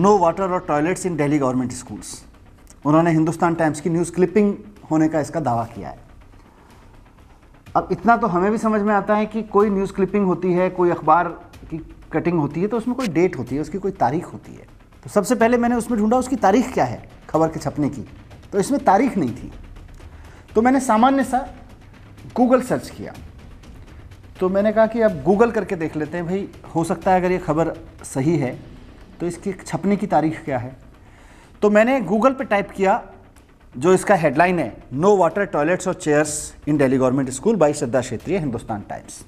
no water और toilets in Delhi government schools उन्होंने Hindustan Times की न्यूज़ क्लिपिंग होने का इसका दावा किया है अब इतना तो हमें भी समझ में आता है कि कोई न्यूज़ क्लिपिंग होती है कोई अखबार की कटिंग होती है तो उसमें कोई डेट होती है उसकी कोई तारीख होती है तो सबसे पहले मैंने उसमें ढूंढा उसकी तारीख क्या है खबर के छपने की तो इसमें तारीख नहीं थी तो मैंने सामान्य सा गूगल सर्च किया तो मैंने कहा कि अब गूगल करके देख लेते हैं भाई हो सकता है अगर ये खबर सही है तो इसकी छपने की तारीख क्या है तो मैंने गूगल पे टाइप किया जो इसका हेडलाइन है नो वाटर टॉयलेट्स और chairs in Delhi government school by Shraddha क्षेत्रीय हिंदुस्तान टाइम्स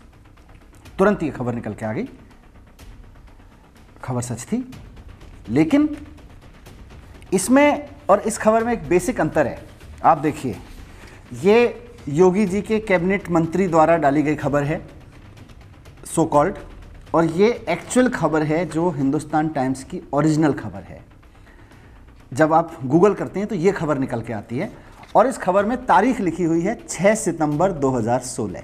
तुरंत ये खबर निकल के आ गई खबर सच थी लेकिन इसमें और इस खबर में एक बेसिक अंतर है आप देखिए ये योगी जी के कैबिनेट मंत्री द्वारा डाली गई खबर है सो कॉल्ड और ये एक्चुअल खबर है जो हिंदुस्तान टाइम्स की ओरिजिनल खबर है जब आप गूगल करते हैं तो ये खबर निकल के आती है और इस खबर में तारीख लिखी हुई है 6 सितंबर 2016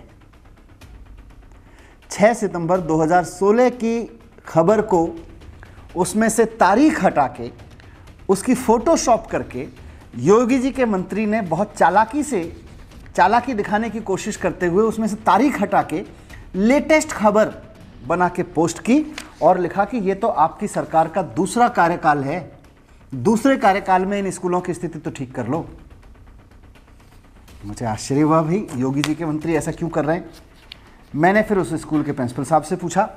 6 सितंबर 2016 की खबर को उसमें से तारीख हटा के उसकी फ़ोटोशॉप करके योगी जी के मंत्री ने बहुत चालाकी से चालाकी दिखाने की कोशिश करते हुए उसमें से तारीख हटा के लेटेस्ट खबर बना के पोस्ट की और लिखा कि ये तो आपकी सरकार का दूसरा कार्यकाल है दूसरे कार्यकाल में इन स्कूलों की स्थिति तो ठीक कर लो मुझे आश्चर्य हुआ भाई योगी जी के मंत्री ऐसा क्यों कर रहे हैं मैंने फिर उस स्कूल के प्रिंसिपल साहब से पूछा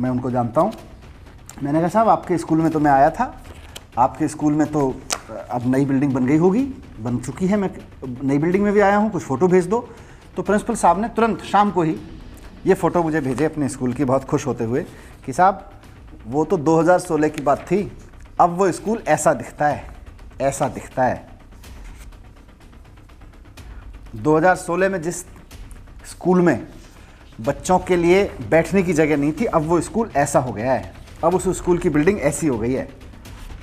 मैं उनको जानता हूँ मैंने कहा साहब आपके स्कूल में तो मैं आया था आपके स्कूल में तो अब नई बिल्डिंग बन गई होगी बन चुकी है मैं नई बिल्डिंग में भी आया हूँ कुछ फ़ोटो भेज दो तो प्रिंसिपल साहब ने तुरंत शाम को ही ये फ़ोटो मुझे भेजे अपने स्कूल की बहुत खुश होते हुए कि साहब वो तो 2016 की बात थी अब वो स्कूल ऐसा दिखता है ऐसा दिखता है 2016 में जिस स्कूल में बच्चों के लिए बैठने की जगह नहीं थी अब वो स्कूल ऐसा हो गया है अब उस स्कूल की बिल्डिंग ऐसी हो गई है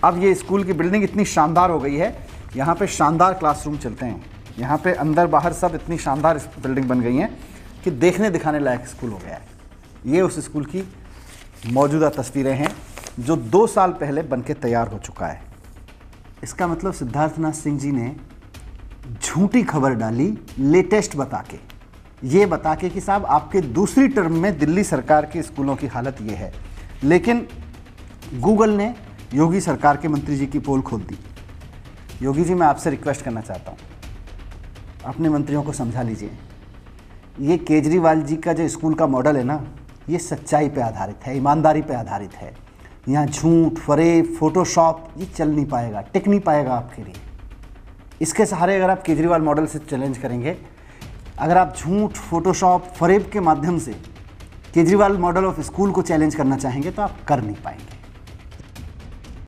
अब ये स्कूल की बिल्डिंग इतनी शानदार हो गई है यहाँ पे शानदार क्लासरूम चलते हैं यहाँ पे अंदर बाहर सब इतनी शानदार बिल्डिंग बन गई हैं कि देखने दिखाने लायक स्कूल हो गया है ये उस स्कूल की मौजूदा तस्वीरें हैं जो दो साल पहले बन के तैयार हो चुका है इसका मतलब सिद्धार्थनाथ सिंह जी ने झूठी खबर डाली लेटेस्ट बता के ये बता के कि साहब आपके दूसरी टर्म में दिल्ली सरकार के स्कूलों की हालत ये है लेकिन गूगल ने योगी सरकार के मंत्री जी की पोल खोल दी योगी जी मैं आपसे रिक्वेस्ट करना चाहता हूँ अपने मंत्रियों को समझा लीजिए ये केजरीवाल जी का जो स्कूल का मॉडल है ना ये सच्चाई पे आधारित है ईमानदारी पे आधारित है यहाँ झूठ फरेब फोटोशॉप ये चल नहीं पाएगा टिक नहीं पाएगा आपके लिए इसके सहारे अगर आप केजरीवाल मॉडल से चैलेंज करेंगे अगर आप झूठ फोटोशॉप फरेब के माध्यम से केजरीवाल मॉडल ऑफ स्कूल को चैलेंज करना चाहेंगे तो आप कर नहीं पाएंगे